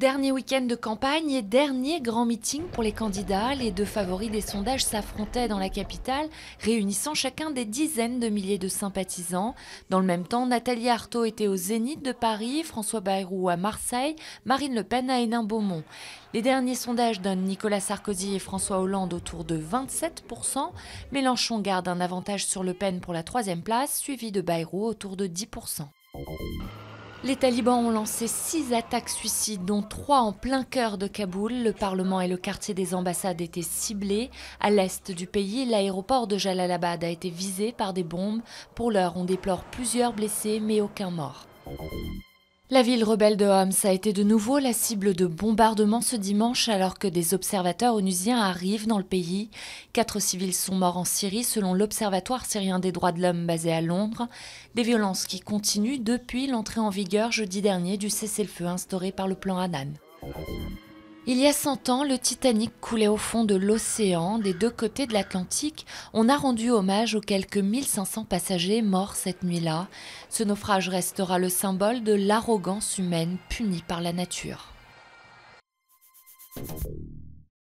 Dernier week-end de campagne et dernier grand meeting pour les candidats. Les deux favoris des sondages s'affrontaient dans la capitale, réunissant chacun des dizaines de milliers de sympathisants. Dans le même temps, Nathalie Arthaud était au Zénith de Paris, François Bayrou à Marseille, Marine Le Pen à Hénin-Beaumont. Les derniers sondages donnent Nicolas Sarkozy et François Hollande autour de 27%. Mélenchon garde un avantage sur Le Pen pour la troisième place, suivi de Bayrou autour de 10%. Les talibans ont lancé six attaques suicides, dont trois en plein cœur de Kaboul. Le Parlement et le quartier des ambassades étaient ciblés. À l'est du pays, l'aéroport de Jalalabad a été visé par des bombes. Pour l'heure, on déplore plusieurs blessés, mais aucun mort. La ville rebelle de Homs a été de nouveau la cible de bombardements ce dimanche alors que des observateurs onusiens arrivent dans le pays. Quatre civils sont morts en Syrie selon l'Observatoire syrien des droits de l'homme basé à Londres. Des violences qui continuent depuis l'entrée en vigueur jeudi dernier du cessez-le-feu instauré par le plan Hanan. Il y a 100 ans, le Titanic coulait au fond de l'océan, des deux côtés de l'Atlantique. On a rendu hommage aux quelques 1500 passagers morts cette nuit-là. Ce naufrage restera le symbole de l'arrogance humaine punie par la nature.